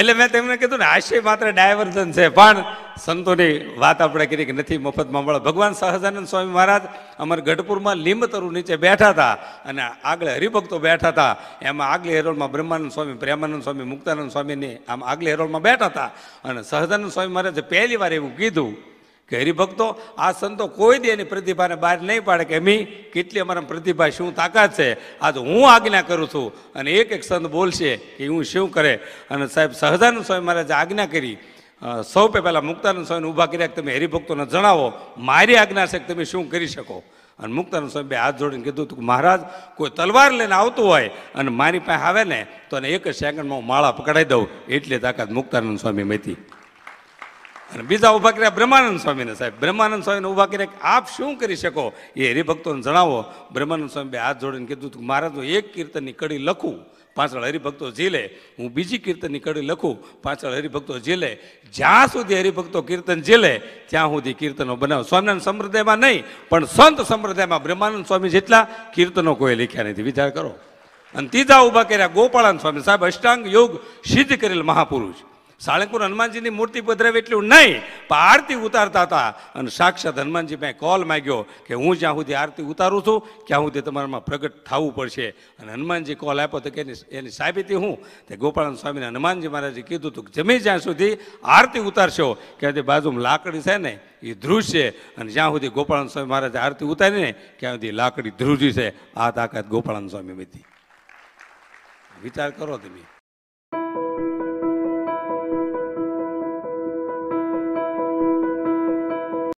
એટલે મેં તેમને કીધું ને આશય માત્ર ડાયવર્ઝન છે પણ સંતોની વાત આપણે કરી કે નથી મફતમાં મળે ભગવાન સહજાનંદ સ્વામી મહારાજ અમારે ગઢપુરમાં લીંબતરુ નીચે બેઠા હતા અને આગળ હરિભક્તો બેઠા હતા એમાં આગલી હેરોળમાં બ્રહ્માનંદ સ્વામી પ્રેમાનંદ સ્વામી મુક્તાનંદ સ્વામીની આમ આગલી હેરોળમાં બેઠા હતા અને સહજાનંદ સ્વામી મહારાજે પહેલી વાર એવું કીધું કે હરિભક્તો આ સંતો કોઈ દે એની પ્રતિભાને બહાર નહીં પાડે કે મી કેટલી અમારા પ્રતિભા શું તાકાત છે આજે હું આજ્ઞા કરું છું અને એક એક સંત બોલશે કે હું શું કરે અને સાહેબ સહજાનંદ સ્વામી મહારાજે આજ્ઞા કરી સૌ પહેલાં મુક્તાનંદ સ્વામીને ઊભા કર્યા કે તમે હરિભક્તોને જણાવો મારી આજ્ઞા છે કે તમે શું કરી શકો અને મુક્તાનંદ સ્વામી હાથ જોડીને કીધું હતું કે મહારાજ કોઈ તલવાર લઈને આવતું હોય અને મારી પાસે આવે ને તો એને એક સેકન્ડમાં હું માળા પકડાઈ દઉં એટલે તાકાત મુક્તાનંદ સ્વામી મતી અને બીજા ઊભા કર્યા બ્રહ્માનંદ સ્વામીને સાહેબ બ્રહ્માનંદ સ્વામીને ઊભા કર્યા આપ શું કરી શકો એ હરિભક્તોને જણાવો બ્રહ્માનંદ સ્વામી બે હાથ જોડીને કીધું હતું મહારાજ હું એક કીર્તનની કડી લખું પાછળ હરિભક્તો ઝીલે હું બીજી કીર્તનની કડી લખું પાછળ હરિભક્તો ઝીલે જ્યાં સુધી હરિભક્તો કીર્તન ઝીલે ત્યાં સુધી કીર્તનો બનાવ સ્વામિનારાયણ સંપ્રદાયમાં નહીં પણ સંત સંપ્રદાયમાં બ્રહ્માનંદ સ્વામી જેટલા કીર્તનો કોઈ લખ્યા નથી વિચાર કરો અને ત્રીજા ઊભા કર્યા ગોપાળાન સ્વામી સાહેબ અષ્ટાંગ યોગ સિદ્ધ કરેલ મહાપુરુષ સાળંગપુર હનુમાનજીની મૂર્તિ પધરાવે એટલું નહીં પણ આરતી ઉતારતા હતા અને સાક્ષાત હનુમાનજી મેં કોલ માગ્યો કે હું જ્યાં સુધી આરતી ઉતારું છું ત્યાં સુધી તમારામાં પ્રગટ થવું પડશે અને હનુમાનજી કોલ આપ્યો તો કે એની સાબિતી હું તે ગોપાલ સ્વામીને હનુમાનજી મહારાજે કીધું હતું કે જમી જ્યાં સુધી આરતી ઉતારશો ક્યાં સુધી બાજુમાં લાકડી છે ને એ ધ્રુજ છે અને જ્યાં સુધી ગોપાલ સ્વામી મહારાજે આરતી ઉતારીને ક્યાં સુધી લાકડી ધ્રુજી છે આ તાકાત ગોપાલન સ્વામી બધી વિચાર કરો તમે